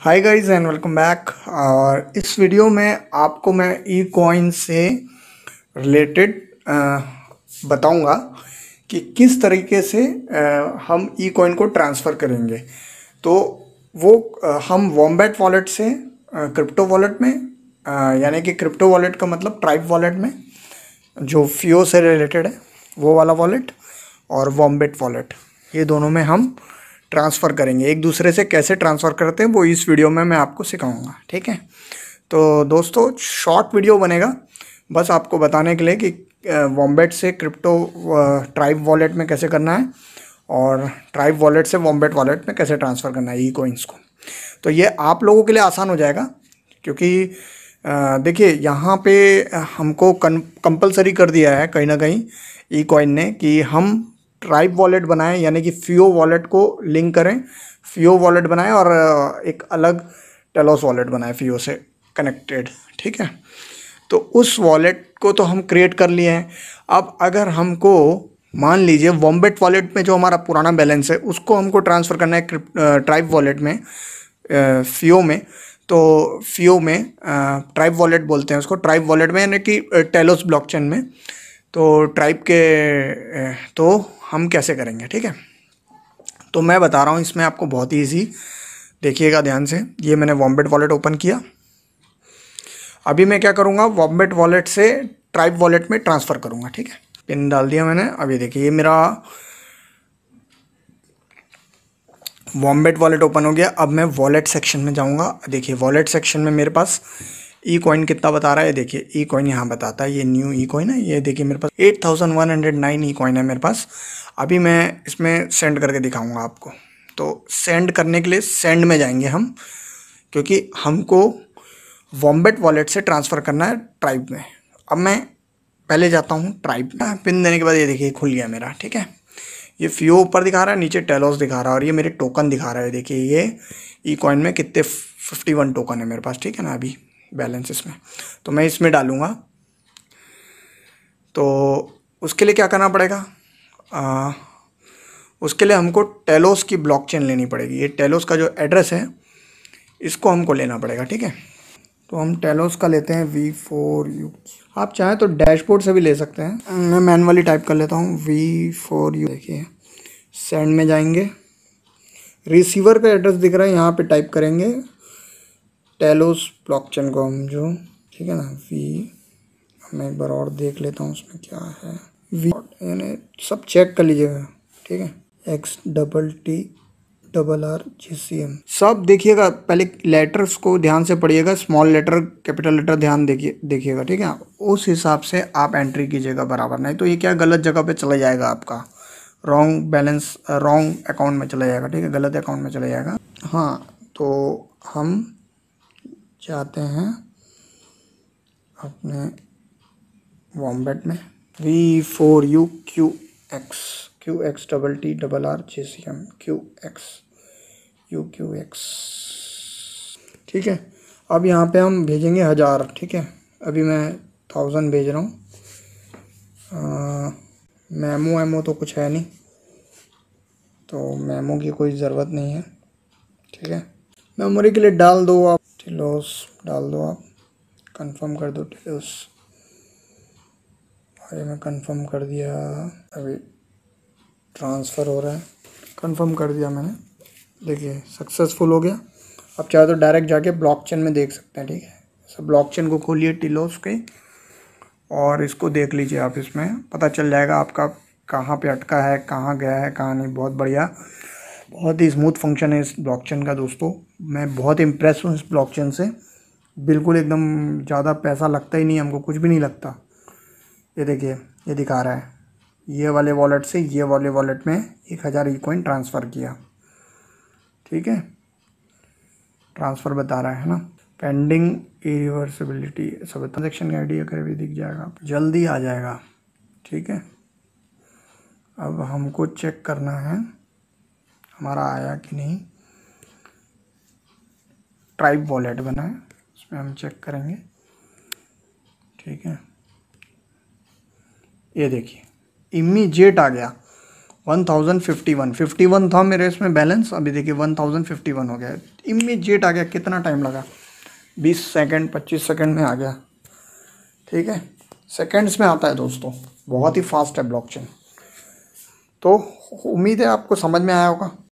hi guys and welcome back और इस video में आपको मैं ई कॉइन से रिलेटेड बताऊंगा कि किस तरीके से आ, हम ई कॉइन को ट्रांसफ़र करेंगे तो वो आ, हम वॉम्बैट वॉलेट से क्रिप्टो वॉलेट में यानी कि क्रिप्टो वॉलेट का मतलब ट्राइब वॉलेट में जो फियो से रिलेटेड है वो वाला वॉलेट और वॉम्बेट वॉलेट ये दोनों में हम ट्रांसफ़र करेंगे एक दूसरे से कैसे ट्रांसफ़र करते हैं वो इस वीडियो में मैं आपको सिखाऊंगा ठीक है तो दोस्तों शॉर्ट वीडियो बनेगा बस आपको बताने के लिए कि वॉम्बेट से क्रिप्टो ट्राइब वॉलेट में कैसे करना है और ट्राइब वॉलेट से वॉम्बेट वॉलेट में कैसे ट्रांसफ़र करना है ई कोइंस को तो ये आप लोगों के लिए आसान हो जाएगा क्योंकि देखिए यहाँ पे हमको कंपलसरी कर दिया है कहीं ना कहीं ई कॉइन ने कि हम ट्राइब वॉलेट बनाएं यानी कि फ्यो वॉलेट को लिंक करें फ्यो वॉलेट बनाएं और uh, एक अलग टेलोस वॉलेट बनाएं फ्यो से कनेक्टेड ठीक है तो उस वॉलेट को तो हम क्रिएट कर लिए हैं अब अगर हमको मान लीजिए वॉम्बेट वॉलेट में जो हमारा पुराना बैलेंस है उसको हमको ट्रांसफ़र करना है ट्राइब वॉलेट uh, में फ्यो uh, में तो फ्यो में ट्राइब वॉलेट बोलते हैं उसको ट्राइब वॉलेट में यानी कि टेलोस ब्लॉकचेन में तो ट्राइब के तो हम कैसे करेंगे ठीक है तो मैं बता रहा हूँ इसमें आपको बहुत ईजी देखिएगा ध्यान से ये मैंने वॉम्बेट वॉलेट ओपन किया अभी मैं क्या करूँगा वॉम्बेट वॉलेट से ट्राइब वॉलेट में ट्रांसफ़र करूँगा ठीक है पिन डाल दिया मैंने अभी देखिए ये मेरा वॉम्बेट वॉलेट ओपन हो गया अब मैं वॉलेट सेक्शन में जाऊँगा देखिए वॉलेट सेक्शन में मेरे पास ई e कॉइन कितना बता रहा है देखिए ई e कॉइन यहाँ बताता है ये न्यू ई कॉइन है ये देखिए मेरे पास eight thousand one hundred nine E coin है मेरे पास अभी मैं इसमें सेंड करके दिखाऊंगा आपको तो सेंड करने के लिए सेंड में जाएंगे हम क्योंकि हमको वॉम्बेट वॉलेट से ट्रांसफ़र करना है ट्राइब में अब मैं पहले जाता हूँ ट्राइब में पिन देने के बाद ये देखिए खुल गया मेरा ठीक है ये फ्यो ऊपर दिखा रहा है नीचे टेलोस दिखा रहा है और ये मेरे टोकन दिखा रहा है देखिए ये ई e कॉइन में कितने फिफ्टी वन टोकन है मेरे पास ठीक है ना अभी बैलेंस इसमें तो मैं इसमें डालूँगा तो उसके लिए क्या करना पड़ेगा आ, उसके लिए हमको टेलोस की ब्लॉकचेन लेनी पड़ेगी ये टेलोस का जो एड्रेस है इसको हमको लेना पड़ेगा ठीक है तो हम टेलोस का लेते हैं वी फोर यू आप चाहें तो डैशबोर्ड से भी ले सकते हैं मैं मैनुअली टाइप कर लेता हूँ वी फोर यू देखिए सेंड में जाएंगे रिसीवर का एड्रेस दिख रहा है यहाँ पे टाइप करेंगे टेलोस ब्लॉकचेन को हम जो ठीक है ना वी मैं एक बार और देख लेता हूँ उसमें क्या है वी यानी सब चेक कर लीजिएगा ठीक है X double T double R G C M सब देखिएगा पहले लेटर्स को ध्यान से पढ़िएगा स्मॉल लेटर कैपिटल लेटर ध्यान देखिए देखिएगा ठीक है उस हिसाब से आप एंट्री कीजिएगा बराबर नहीं तो ये क्या गलत जगह पे चला जाएगा आपका रॉन्ग बैलेंस रॉन्ग अकाउंट में चला जाएगा ठीक है गलत अकाउंट में चला जाएगा हाँ तो हम चाहते हैं अपने वॉम्बेट में V four U Q X Q X double T double R J C M Q X U Q X ठीक है अब यहाँ पे हम भेजेंगे हज़ार ठीक है अभी मैं थाउजेंड भेज रहा हूँ मेमो एमो तो कुछ है नहीं तो मेमो की कोई ज़रूरत नहीं है ठीक है मेमोरी के लिए डाल दो आप टेलोस डाल दो आप कंफर्म कर दो टेलोस अरे मैं कंफर्म कर दिया अभी ट्रांसफ़र हो रहा है कंफर्म कर दिया मैंने देखिए सक्सेसफुल हो गया आप चाहे तो डायरेक्ट जाके ब्लॉकचेन में देख सकते हैं ठीक है सब ब्लॉकचेन को खोलिए टिलोस के और इसको देख लीजिए आप इसमें पता चल जाएगा आपका कहाँ पे अटका है कहाँ गया है कहाँ नहीं बहुत बढ़िया बहुत ही स्मूथ फंक्शन है इस ब्लॉकचेन का दोस्तों मैं बहुत इम्प्रेस हूँ इस ब्लॉकचेन से बिल्कुल एकदम ज़्यादा पैसा लगता ही नहीं हमको कुछ भी नहीं लगता ये देखिए ये दिखा रहा है ये वाले वॉलेट से ये वाले वॉलेट में एक हज़ार ई कॉइन ट्रांसफ़र किया ठीक है ट्रांसफ़र बता रहा है ना पेंडिंग इिवर्सिबिलिटी सब ट्रांजेक्शन का आइडिया कर भी दिख जाएगा जल्दी आ जाएगा ठीक है अब हमको चेक करना है हमारा आया कि नहीं ट्राइब वॉलेट बना है इसमें हम चेक करेंगे ठीक है ये देखिए इमीजिएट आ गया one thousand fifty one fifty one था मेरे इसमें बैलेंस अभी देखिए वन थाउजेंड फिफ्टी वन हो गया इमीजिएट आ गया कितना टाइम लगा बीस सेकेंड पच्चीस सेकेंड में आ गया ठीक है सेकेंड्स में आता है दोस्तों बहुत ही फास्ट है ब्लॉकचेन तो उम्मीद है आपको समझ में आया होगा